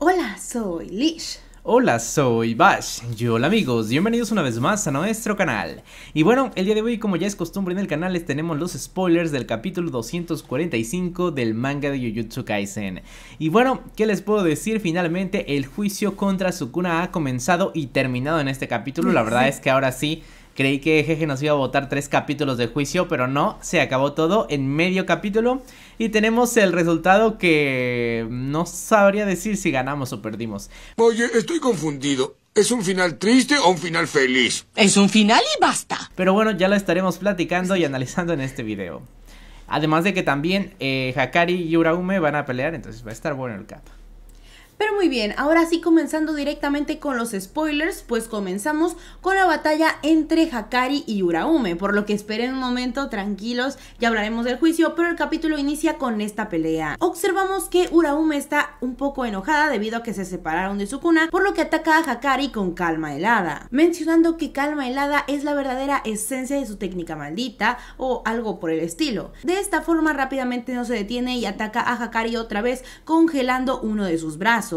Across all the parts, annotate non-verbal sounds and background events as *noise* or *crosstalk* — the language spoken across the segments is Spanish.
Hola, soy Lish. Hola, soy Bash. Y hola amigos, bienvenidos una vez más a nuestro canal. Y bueno, el día de hoy como ya es costumbre en el canal les tenemos los spoilers del capítulo 245 del manga de Jujutsu Kaisen. Y bueno, ¿qué les puedo decir? Finalmente el juicio contra Sukuna ha comenzado y terminado en este capítulo. La verdad *laughs* es que ahora sí Creí que Jeje nos iba a votar tres capítulos de juicio, pero no, se acabó todo en medio capítulo. Y tenemos el resultado que no sabría decir si ganamos o perdimos. Oye, estoy confundido. ¿Es un final triste o un final feliz? Es un final y basta. Pero bueno, ya lo estaremos platicando y analizando en este video. Además de que también eh, Hakari y Uraume van a pelear, entonces va a estar bueno el cap. Pero muy bien, ahora sí comenzando directamente con los spoilers, pues comenzamos con la batalla entre Hakari y Uraume, por lo que esperen un momento, tranquilos, ya hablaremos del juicio, pero el capítulo inicia con esta pelea. Observamos que Uraume está un poco enojada debido a que se separaron de su cuna, por lo que ataca a Hakari con calma helada, mencionando que calma helada es la verdadera esencia de su técnica maldita o algo por el estilo. De esta forma rápidamente no se detiene y ataca a Hakari otra vez congelando uno de sus brazos.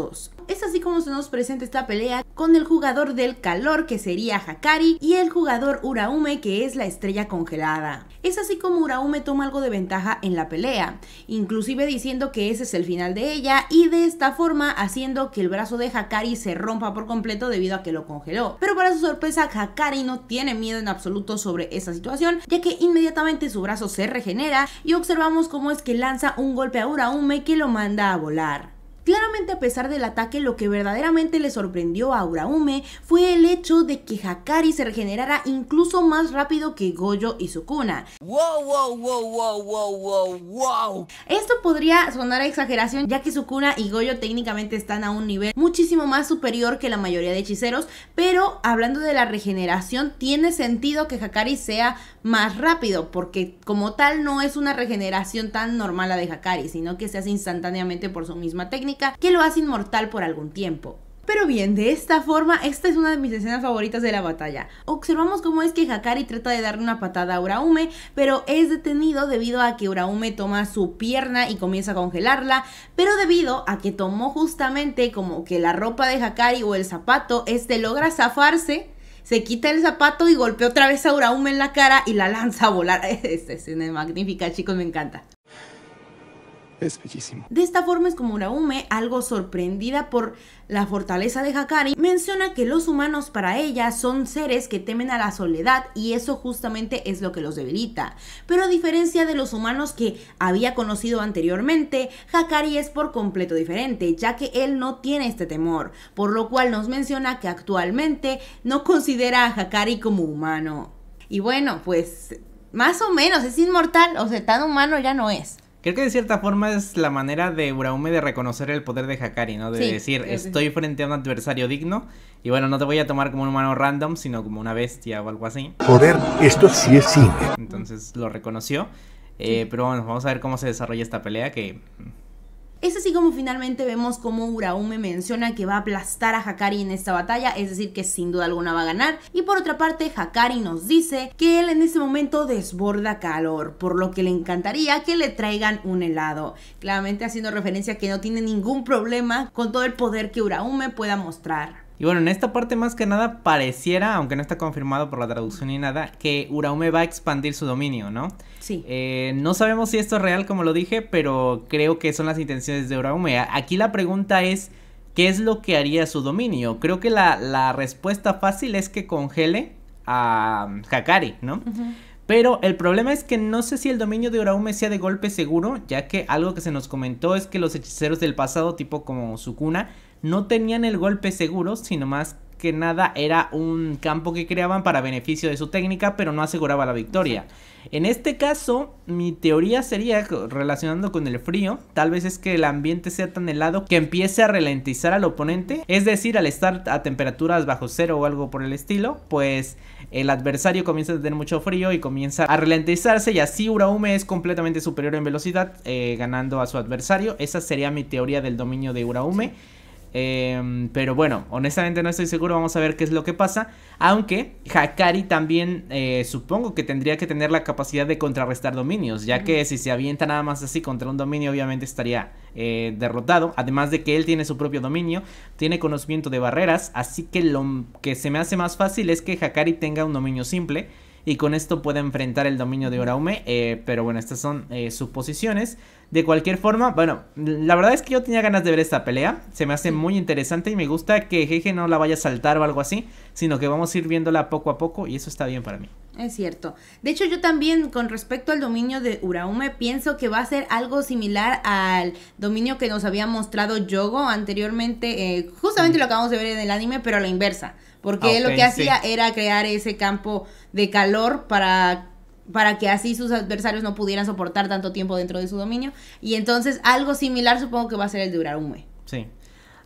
Es así como se nos presenta esta pelea con el jugador del calor que sería Hakari y el jugador Uraume que es la estrella congelada. Es así como Uraume toma algo de ventaja en la pelea, inclusive diciendo que ese es el final de ella y de esta forma haciendo que el brazo de Hakari se rompa por completo debido a que lo congeló. Pero para su sorpresa Hakari no tiene miedo en absoluto sobre esa situación ya que inmediatamente su brazo se regenera y observamos cómo es que lanza un golpe a Uraume que lo manda a volar. Claramente a pesar del ataque, lo que verdaderamente le sorprendió a Uraume fue el hecho de que Hakari se regenerara incluso más rápido que Goyo y Sukuna. Wow, wow, wow, wow, Esto podría sonar a exageración ya que Sukuna y Goyo técnicamente están a un nivel muchísimo más superior que la mayoría de hechiceros, pero hablando de la regeneración tiene sentido que Hakari sea más rápido porque como tal no es una regeneración tan normal la de Hakari, sino que se hace instantáneamente por su misma técnica que lo hace inmortal por algún tiempo. Pero bien, de esta forma, esta es una de mis escenas favoritas de la batalla. Observamos cómo es que Hakari trata de darle una patada a Uraume, pero es detenido debido a que Uraume toma su pierna y comienza a congelarla, pero debido a que tomó justamente como que la ropa de Hakari o el zapato, este logra zafarse, se quita el zapato y golpea otra vez a Uraume en la cara y la lanza a volar. *laughs* Esta escena es magnífica, chicos, me encanta. Es De esta forma es como Uraume, algo sorprendida por la fortaleza de Hakari, menciona que los humanos para ella son seres que temen a la soledad y eso justamente es lo que los debilita. Pero a diferencia de los humanos que había conocido anteriormente, Hakari es por completo diferente, ya que él no tiene este temor, por lo cual nos menciona que actualmente no considera a Hakari como humano. Y bueno, pues más o menos, es inmortal, o sea, tan humano ya no es. Creo que de cierta forma es la manera de Uraume de reconocer el poder de Hakari, ¿no? De decir, estoy frente a un adversario digno y bueno, no te voy a tomar como un humano random, sino como una bestia o algo así. poder esto sí es cine. Entonces lo reconoció. Eh, pero bueno, vamos a ver cómo se desarrolla esta pelea que mm, es así como finalmente vemos cómo Uraume menciona que va a aplastar a Hakari en esta batalla, es decir, que sin duda alguna va a ganar. Y por otra parte, Hakari nos dice que él en este momento desborda calor, por lo que le encantaría que le traigan un helado. Claramente haciendo referencia a que no tiene ningún problema con todo el poder que Uraume pueda mostrar. Y bueno, en esta parte más que nada pareciera, aunque no está confirmado por la traducción ni nada, que Uraume va a expandir su dominio, ¿no? Sí. Eh, no sabemos si esto es real, como lo dije, pero creo que son las intenciones de Uraume. Aquí la pregunta es, ¿qué es lo que haría su dominio? Creo que la, respuesta fácil es que congele a um, Hakari, ¿no? Pero el problema es que no sé si el dominio de Uraume sea de golpe seguro, ya que algo que se nos comentó es que los hechiceros del pasado, tipo como Sukuna, no tenían el golpe seguro, sino más que nada era un campo que creaban para beneficio de su técnica, pero no aseguraba la victoria. En este caso, mi teoría sería, relacionando con el frío, tal vez es que el ambiente sea tan helado que empiece a ralentizar al oponente, es decir, al estar a temperaturas bajo cero o algo por el estilo, pues el adversario comienza a tener mucho frío y comienza a ralentizarse y así Uraume es completamente superior en velocidad, eh, ganando a su adversario. Esa sería mi teoría del dominio de Uraume. Em, pero bueno, honestamente no estoy seguro, vamos a ver qué es lo que pasa. Aunque Hakari también eh, supongo que tendría que tener la capacidad de contrarrestar dominios, ya que si se avienta nada más así contra un dominio obviamente estaría eh, derrotado. Además de que él tiene su propio dominio, tiene conocimiento de barreras, así que lo que se me hace más fácil es que Hakari tenga un dominio simple y con esto puede enfrentar el dominio de Uraume, eh, pero bueno, estas son eh, suposiciones. De cualquier forma, bueno, la verdad es que yo tenía ganas de ver esta pelea, se me hace muy interesante y me gusta que Jeje no la vaya a saltar o algo así, sino que vamos a ir viéndola poco a poco y eso está bien para mí. Es cierto. De hecho, yo también con respecto al dominio de Uraume pienso que va a ser algo similar al dominio que nos había mostrado Yogo anteriormente. Eh, justamente lo acabamos de ver en el anime, pero a la inversa porque ah, lo que hacía era crear ese campo de calor para para que así sus adversarios no pudieran soportar tanto tiempo dentro de su dominio. Y entonces algo similar supongo que va a ser el de Urarumue. Sí.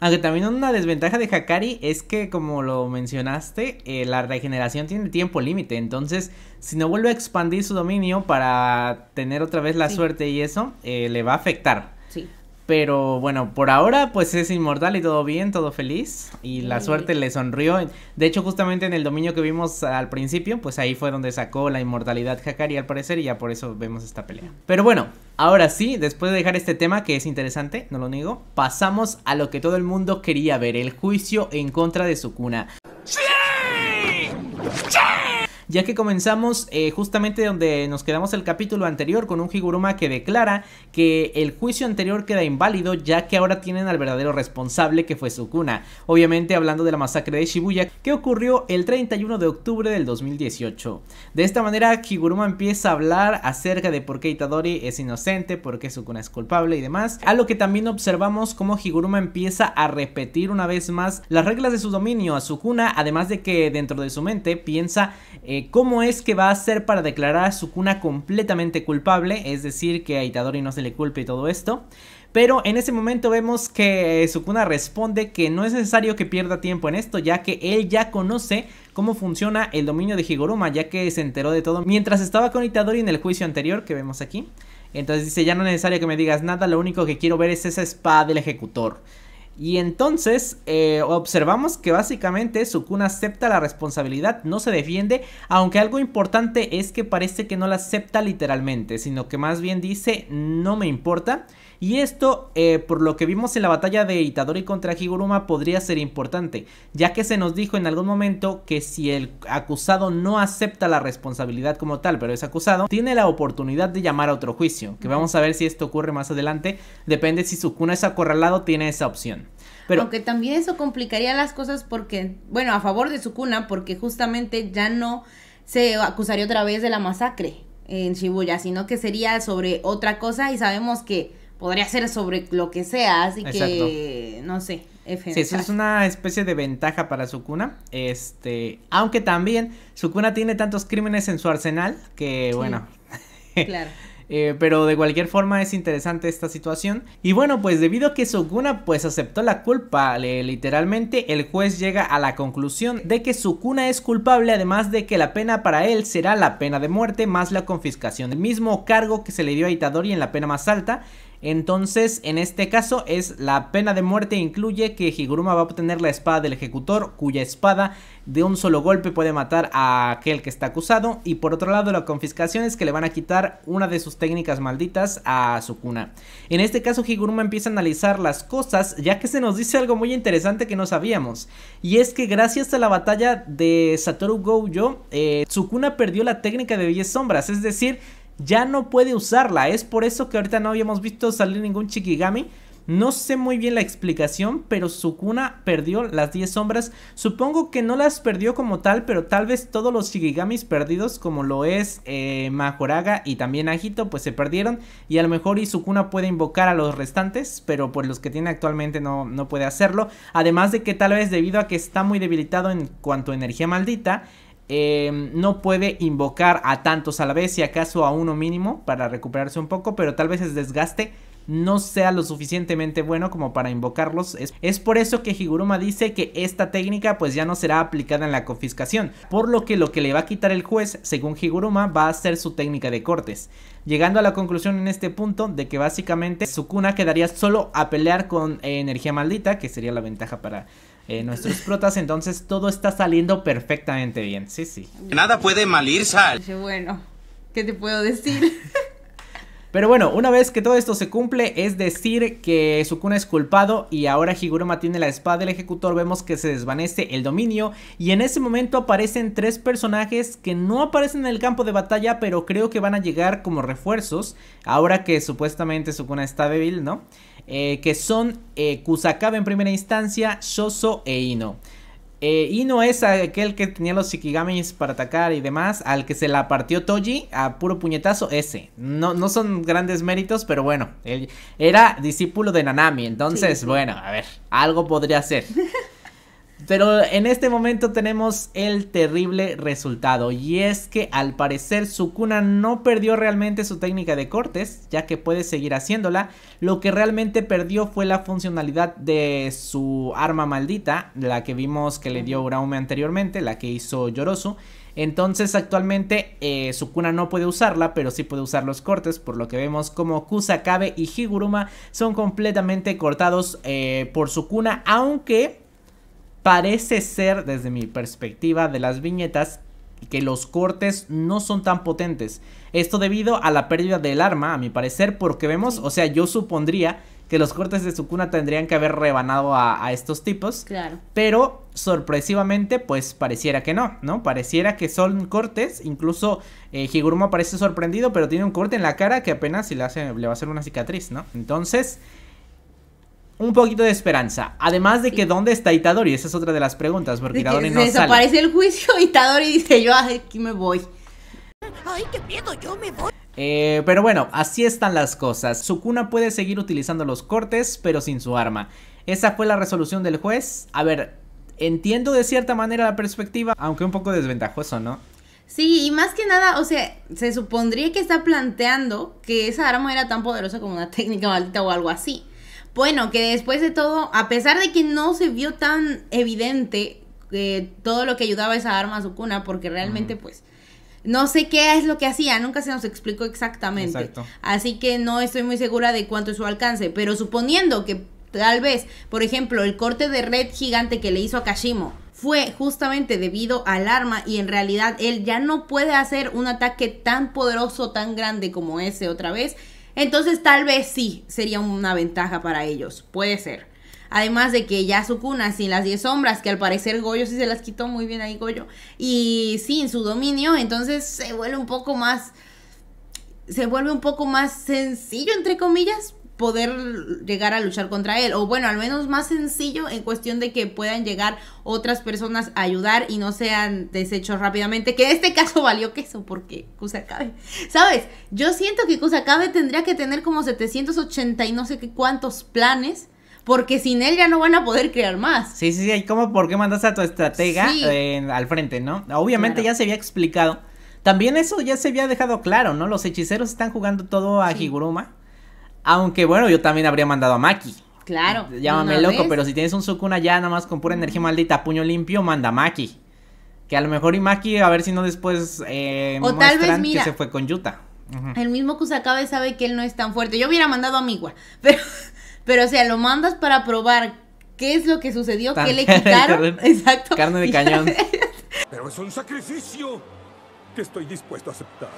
Aunque también una desventaja de Hakari es que, como lo mencionaste, eh, la regeneración tiene tiempo límite. Entonces, si no vuelve a expandir su dominio para tener otra vez la suerte y eso, eh, le va a afectar. Pero bueno, por ahora pues es inmortal y todo bien, todo feliz. Y la suerte le sonrió. De hecho, justamente en el dominio que vimos al principio, pues ahí fue donde sacó la inmortalidad Hakari al parecer y ya por eso vemos esta pelea. Pero bueno, ahora sí, después de dejar este tema que es interesante, no lo niego, pasamos a lo que todo el mundo quería ver, el juicio en contra de Sukuna. ¡Sí! ¡Sí! ya que comenzamos eh, justamente donde nos quedamos el capítulo anterior con un Higuruma que declara que el juicio anterior queda inválido ya que ahora tienen al verdadero responsable que fue Sukuna, obviamente hablando de la masacre de Shibuya que ocurrió el 31 de octubre del 2018. De esta manera Higuruma empieza a hablar acerca de por qué Itadori es inocente, por qué Sukuna es culpable y demás, a lo que también observamos como Higuruma empieza a repetir una vez más las reglas de su dominio a Sukuna, además de que dentro de su mente piensa eh, eh, cómo es que va a hacer para declarar a Sukuna completamente culpable, es decir, que a Itadori no se le culpe y todo esto. Pero en ese momento vemos que eh, Sukuna responde que no es necesario que pierda tiempo en esto, ya que él ya conoce cómo funciona el dominio de Higuruma. ya que se enteró de todo mientras estaba con Itadori en el juicio anterior que vemos aquí. Entonces dice, ya no es necesario que me digas nada, lo único que quiero ver es esa espada del ejecutor. Y entonces eh, observamos que básicamente Sukuna acepta la responsabilidad, no se defiende, aunque algo importante es que parece que no la acepta literalmente, sino que más bien dice no me importa. Y esto, eh, por lo que vimos en la batalla de Itadori contra Higuruma, podría ser importante, ya que se nos dijo en algún momento que si el acusado no acepta la responsabilidad como tal, pero es acusado, tiene la oportunidad de llamar a otro juicio, que vamos a ver si esto ocurre más adelante, depende si su cuna es acorralado, tiene esa opción. Pero, Aunque también eso complicaría las cosas porque, bueno, a favor de su cuna porque justamente ya no se acusaría otra vez de la masacre en Shibuya, sino que sería sobre otra cosa y sabemos que podría ser sobre lo que sea, así que no sé. sí, es una especie de ventaja para Sukuna. Este, aunque también Sukuna tiene tantos crímenes en su arsenal que, bueno. *laughs* claro. Eh, pero de cualquier forma es interesante esta situación. Y bueno, pues debido a que Sukuna pues aceptó la culpa, literalmente el juez llega a la conclusión de que Sukuna es culpable, además de que la pena para él será la pena de muerte más la confiscación, el mismo cargo que se le dio a Itadori en la pena más alta. Entonces, en este caso es la pena de muerte incluye que Higuruma va a obtener la espada del ejecutor, cuya espada de un solo golpe puede matar a aquel que está acusado. Y por otro lado, la confiscación es que le van a quitar una de sus técnicas malditas a Sukuna. En este caso, Higuruma empieza a analizar las cosas, ya que se nos dice algo muy interesante que no sabíamos. Y es que gracias a la batalla de Satoru Gojo, eh, Sukuna perdió la técnica de 10 sombras, es decir ya no puede usarla. Es por eso que ahorita no habíamos visto salir ningún Shikigami. No sé muy bien la explicación, pero Sukuna perdió las 10 sombras. Supongo que no las perdió como tal, pero tal vez todos los Shikigamis perdidos, como lo es eh, Majoraga y también Ajito, pues se perdieron. Y a lo mejor Sukuna puede invocar a los restantes, pero por pues los que tiene actualmente no, no puede hacerlo. Además de que tal vez debido a que está muy debilitado en cuanto a energía maldita, eh, no puede invocar a tantos a la vez, si acaso a uno mínimo, para recuperarse un poco, pero tal vez es desgaste no sea lo suficientemente bueno como para invocarlos. Es, por eso que Higuruma dice que esta técnica pues ya no será aplicada en la confiscación, por lo que lo que le va a quitar el juez, según Higuruma, va a ser su técnica de cortes. Llegando a la conclusión en este punto de que básicamente Sukuna quedaría solo a pelear con eh, energía maldita, que sería la ventaja para eh, nuestros protas, entonces todo está saliendo perfectamente bien, sí, sí. Nada puede mal ir, Sal. Bueno, ¿qué te puedo decir? *laughs* Pero bueno, una vez que todo esto se cumple, es decir que Sukuna es culpado y ahora Higuruma tiene la espada del ejecutor, vemos que se desvanece el dominio y en ese momento aparecen tres personajes que no aparecen en el campo de batalla, pero creo que van a llegar como refuerzos, ahora que supuestamente Sukuna está débil, ¿no? Eh, que son eh, Kusakabe en primera instancia, Shoso e Ino. Eh, Ino es aquel que tenía los Shikigamis para atacar y demás, al que se la partió Toji a puro puñetazo, ese. No, no son grandes méritos, pero bueno, él era discípulo de Nanami, entonces, bueno, a ver, algo podría ser. *laughs* Pero en este momento tenemos el terrible resultado y es que al parecer Sukuna no perdió realmente su técnica de cortes, ya que puede seguir haciéndola. Lo que realmente perdió fue la funcionalidad de su arma maldita, la que vimos que le dio Uraume anteriormente, la que hizo Yorosu. Entonces actualmente eh, Sukuna no puede usarla, pero sí puede usar los cortes, por lo que vemos como Kusakabe y Higuruma son completamente cortados eh, por Sukuna, aunque Parece ser, desde mi perspectiva de las viñetas, que los cortes no son tan potentes. Esto debido a la pérdida del arma, a mi parecer, porque vemos, o sea, yo supondría que los cortes de su cuna tendrían que haber rebanado a, estos tipos. Claro. Pero sorpresivamente, pues pareciera que no, ¿no? Pareciera que son cortes. Incluso eh, Higuruma parece sorprendido, pero tiene un corte en la cara que apenas si le, hace, le va a hacer una cicatriz, ¿no? Entonces, un poquito de esperanza. Además de que ¿dónde está Itadori? Esa es otra de las preguntas, porque Itadori no desaparece el juicio, *laughs* Itadori dice yo aquí me voy. Ay, qué miedo, yo me voy. Eh, pero bueno, así están las cosas. Sukuna puede seguir utilizando los cortes, pero sin su arma. Esa fue la resolución del juez. A ver, entiendo de cierta manera la perspectiva, aunque un poco desventajoso, ¿no? Sí, y más que nada, o sea, se supondría que está planteando que esa arma era tan poderosa como una *laughs* técnica maldita o algo así. Bueno, que después de todo, a pesar de que no se vio tan evidente eh, todo lo que ayudaba esa arma a su cuna, porque realmente pues no sé qué es lo que hacía, nunca se nos explicó exactamente. Exacto. Así que no estoy muy segura de cuánto es su alcance, pero suponiendo que tal vez, por ejemplo, el corte de red gigante que le hizo a Kashimo fue justamente debido al arma y en realidad él ya no puede hacer un ataque tan poderoso, tan grande como ese otra vez, entonces tal vez sí sería una ventaja para ellos, puede ser. Además de que ya su cuna sin las 10 sombras, que al parecer Goyo sí se las quitó muy bien ahí Goyo, y sin su dominio, entonces se vuelve un poco más se vuelve un poco más sencillo entre comillas poder llegar a luchar contra él. O bueno, al menos más sencillo en cuestión de que puedan llegar otras personas a ayudar y no sean deshechos rápidamente. Que en este caso *laughs* valió queso porque Kusakabe. ¿Sabes? Yo siento que Kusakabe tendría que tener como 780 y no sé qué cuántos planes. Porque sin él ya no van a poder crear más. Sí, sí, sí. como cómo? ¿Por qué mandaste a tu estratega al frente, no? Obviamente ya se había explicado. También eso ya se había dejado claro, ¿no? Los hechiceros están jugando todo a Higuruma aunque bueno, yo también habría mandado a Maki. Claro. Llámame loco, pero si tienes un Sukuna ya nada más con pura energía maldita, puño limpio, manda a Maki. Que a lo mejor y Maki, a ver si no después eh, tal que se fue con Yuta. El mismo Kusakabe sabe que él no es tan fuerte. Yo hubiera mandado a Miwa, *laughs* pero, pero o sea, lo mandas para probar qué es lo que sucedió, qué le *laughs* quitaron. *laughs* Exacto. Carne de cañón. pero es un sacrificio que estoy dispuesto a aceptar.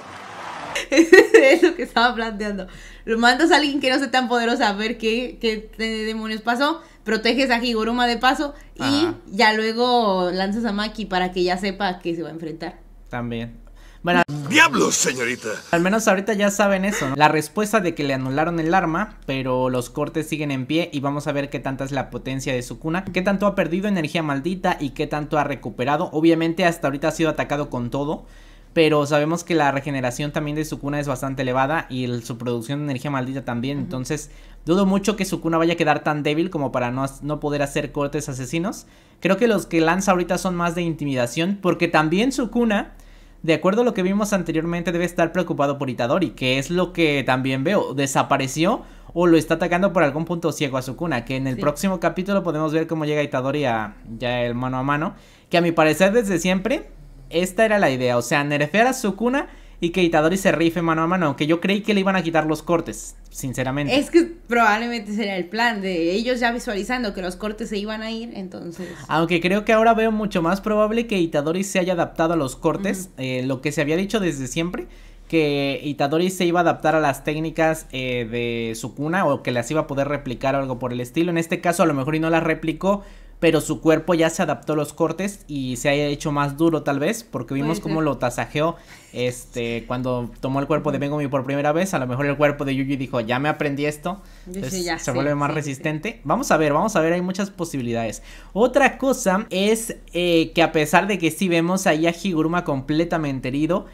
*laughs* es lo que estaba planteando. Lo mandas a alguien que no sea tan poderoso a ver qué, demonios pasó, proteges a Higuruma de paso y ya luego lanzas a Maki para que ya sepa que se va a enfrentar. También. Bueno, ¡Diablos, señorita! Al menos ahorita ya saben eso, La respuesta de que le anularon el arma, pero los cortes siguen en pie y vamos a ver qué tanta es la potencia de su cuna, qué tanto ha perdido energía maldita y qué tanto ha recuperado. Obviamente hasta ahorita ha sido atacado con todo, pero sabemos que la regeneración también de Sukuna es bastante elevada y su producción de energía maldita también. Entonces, dudo mucho que Sukuna vaya a quedar tan débil como para no, no, poder hacer cortes asesinos. Creo que los que lanza ahorita son más de intimidación, porque también Sukuna, de acuerdo a lo que vimos anteriormente, debe estar preocupado por Itadori, que es lo que también veo. Desapareció o lo está atacando por algún punto ciego a Sukuna, que en el próximo capítulo podemos ver cómo llega Itadori a, ya el mano a mano, que a mi parecer desde siempre esta era la idea, o sea, nerfear a Sukuna y que Itadori se rife mano a mano, aunque yo creí que le iban a quitar los cortes, sinceramente. Es que probablemente sería el plan de ellos ya visualizando que los cortes se iban a ir, entonces. Aunque creo que ahora veo mucho más probable que Itadori se haya adaptado a los cortes, eh, lo que se había dicho desde siempre, que Itadori se iba a adaptar a las técnicas de eh, de Sukuna o que las iba a poder replicar o algo por el estilo. En este caso a lo mejor y no las replicó, pero su cuerpo ya se adaptó a los cortes y se haya hecho más duro tal vez, porque vimos cómo lo tasajeó este cuando tomó el cuerpo de Bengomi por primera vez, a lo mejor el cuerpo de Yuji dijo, "Ya me aprendí esto." ya, se vuelve más resistente. Vamos a ver, vamos a ver, hay muchas posibilidades. Otra cosa es eh, que a pesar de que sí vemos ahí a Higuruma completamente herido,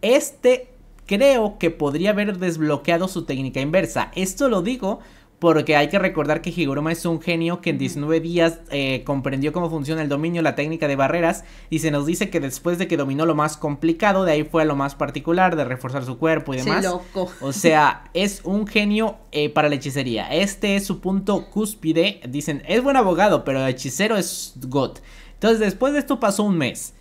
este creo que podría haber desbloqueado su técnica inversa. Esto lo digo porque hay que recordar que Higuruma es un genio que en 19 días eh, comprendió cómo funciona el dominio, la técnica de barreras, y se nos dice que después de que dominó lo más complicado, de ahí fue a lo más particular, de reforzar su cuerpo y demás. loco. O sea, es un genio eh, para la hechicería. Este es su punto cúspide. Dicen, es buen abogado, pero el hechicero es God. Entonces, después de esto pasó un mes.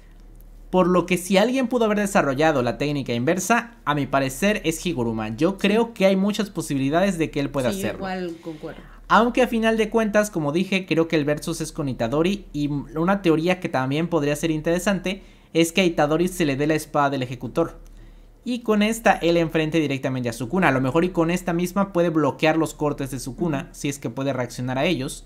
Por lo que si alguien pudo haber desarrollado la técnica inversa, a mi parecer es Higuruma. Yo creo que hay muchas posibilidades de que él pueda sí, hacerlo. Igual concuerdo. Aunque a final de cuentas, como dije, creo que el versus es con Itadori y una teoría que también podría ser interesante es que a Itadori se le dé la espada del ejecutor. Y con esta él enfrente directamente a Sukuna. A lo mejor y con esta misma puede bloquear los cortes de Sukuna si es que puede reaccionar a ellos.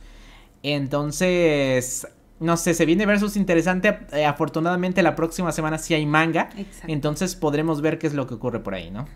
Entonces, no sé, se viene versus interesante. Eh, afortunadamente la próxima semana sí hay manga. Exacto. Entonces podremos ver qué es lo que ocurre por ahí, ¿no?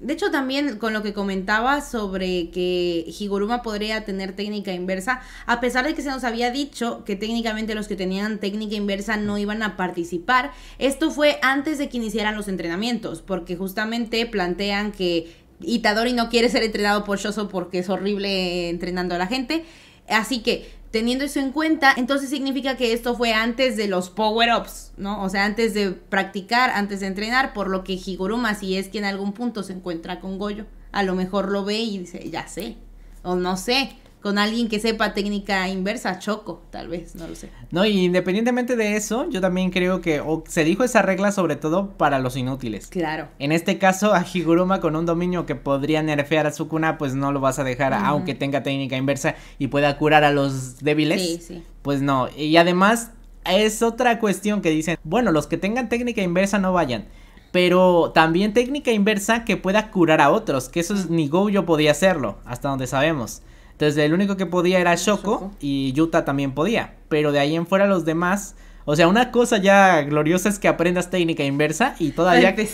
De hecho, también con lo que comentaba sobre que Higuruma podría tener técnica inversa, a pesar de que se nos había dicho que técnicamente los que tenían técnica inversa no iban a participar, esto fue antes de que iniciaran los entrenamientos, porque justamente plantean que Itadori no quiere ser entrenado por Shoso porque es horrible entrenando a la gente. Así que Teniendo eso en cuenta, entonces significa que esto fue antes de los power-ups, ¿no? O sea, antes de practicar, antes de entrenar, por lo que Higuruma, si es que en algún punto se encuentra con Goyo, a lo mejor lo ve y dice, ya sé, o no sé, con alguien que sepa técnica inversa, choco, tal vez, no lo sé. No, y independientemente de eso, yo también creo que se dijo esa regla sobre todo para los inútiles. Claro. En este caso, a Higuruma con un dominio que podría nerfear a cuna, pues no lo vas a dejar, aunque tenga técnica inversa y pueda curar a los débiles. Sí, sí. Pues no, y además es otra cuestión que dicen, bueno, los que tengan técnica inversa no vayan pero también técnica inversa que pueda curar a otros, que eso es ni podía hacerlo, hasta donde sabemos. Entonces el único que podía era Shoko y Yuta también podía. Pero de ahí en fuera los demás. O sea, una cosa ya gloriosa es que aprendas técnica inversa y todavía que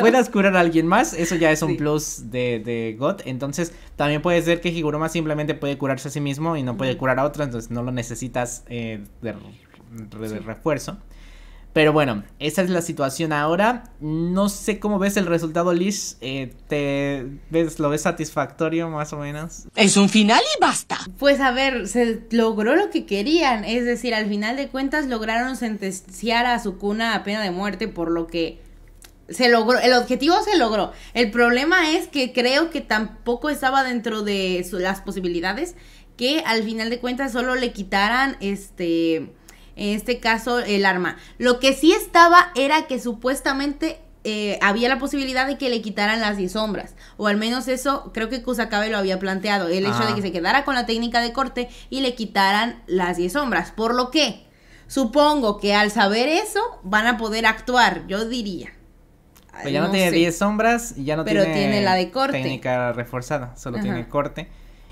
puedas curar a alguien más, eso ya es un plus de, de God. Entonces, también puede ser que Higuruma simplemente puede curarse a sí mismo y no puede curar a otros, entonces no lo necesitas eh, de, refuerzo. Pero bueno, esa es la situación ahora. No sé cómo ves el resultado, Liz. Eh, ¿Te lo ves satisfactorio más o menos? Es un final y basta. Pues a ver, se logró lo que querían. Es decir, al final de cuentas lograron sentenciar a su cuna a pena de muerte, por lo que se logró, el objetivo se logró. El problema es que creo que tampoco estaba dentro de las posibilidades que al final de cuentas solo le quitaran este en este caso el arma. Lo que sí estaba era que supuestamente eh, había la posibilidad de que le quitaran las 10 sombras. O al menos eso creo que Kusakabe lo había planteado. El hecho de que se quedara con la técnica de corte y le quitaran las 10 sombras. Por lo que supongo que al saber eso van a poder actuar, yo diría. Pero pues ya no, tiene 10 sombras y ya no tiene, la de corte. técnica reforzada, solo tiene corte.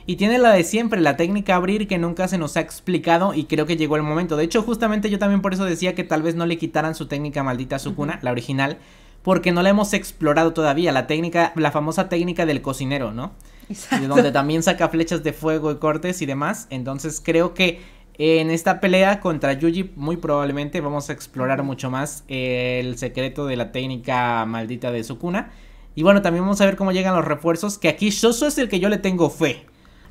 Y tiene la de siempre, la técnica abrir que nunca se nos ha explicado y creo que llegó el momento. De hecho, justamente yo también por eso decía que tal vez no le quitaran su técnica maldita a Sukuna, la original, porque no la hemos explorado todavía, la técnica, la famosa técnica del cocinero, ¿no? Exacto. Donde también saca flechas de fuego y cortes y demás. Entonces creo que en esta pelea contra Yuji muy probablemente vamos a explorar mucho más el secreto de la técnica maldita de Sukuna. Y bueno, también vamos a ver cómo llegan los refuerzos, que aquí Shoso es el que yo le tengo fe.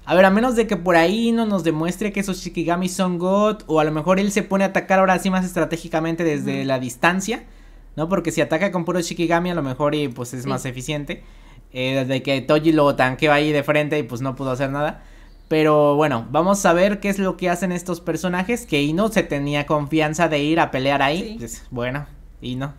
A ver, a menos de que por ahí no nos demuestre que esos Shikigami son God, o a lo mejor él se pone a atacar ahora sí más estratégicamente desde la distancia, ¿no? Porque si ataca con puro Shikigami a lo mejor y pues es más eficiente. Eh, desde que Toji lo tanqueó ahí de frente y pues no pudo hacer nada. Pero bueno, vamos a ver qué es lo que hacen estos personajes. Que Ino se tenía confianza de ir a pelear ahí. bueno, Ino,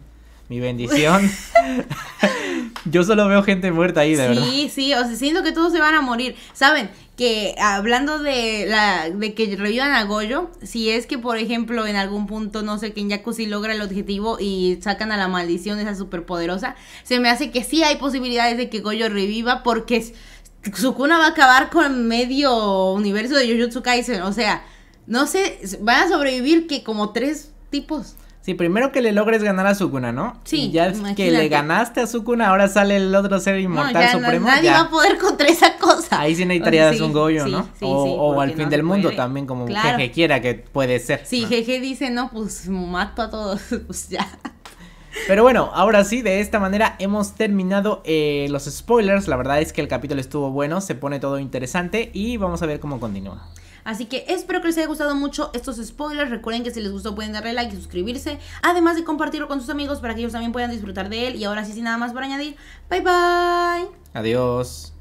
mi bendición. *laughs* Yo solo veo gente muerta ahí, de verdad. Sí, sí, o sea, siento que todos se van a morir. Saben, que hablando de la de que revivan a Goyo, si es que por ejemplo en algún punto no sé que si logra el objetivo y sacan a la maldición esa superpoderosa, se me hace que sí hay posibilidades de que Goyo reviva porque Sukuna va a acabar con medio universo de Jujutsu Kaisen, o sea, no sé, van a sobrevivir que como tres tipos. Sí, primero que le logres ganar a Sukuna, ¿no? Sí. Y ya que le ganaste a Sukuna, ahora sale el otro ser inmortal supremo. nadie va a poder contra esa cosa. Ahí sí necesitarías un Goyo, ¿no? o, al fin del mundo también, como Jeje quiera que puede ser. Sí, Jeje dice, no, pues mato a todos, *laughs* pues ya. Pero bueno, ahora sí, de esta manera hemos terminado eh, los spoilers. La verdad es que el capítulo estuvo bueno, se pone todo interesante y vamos a ver cómo continúa. Así que espero que les haya gustado mucho estos spoilers. Recuerden que si les gustó pueden darle like y suscribirse. Además de compartirlo con sus amigos para que ellos también puedan disfrutar de él. Y ahora sí, sin nada más por añadir, bye bye. Adiós.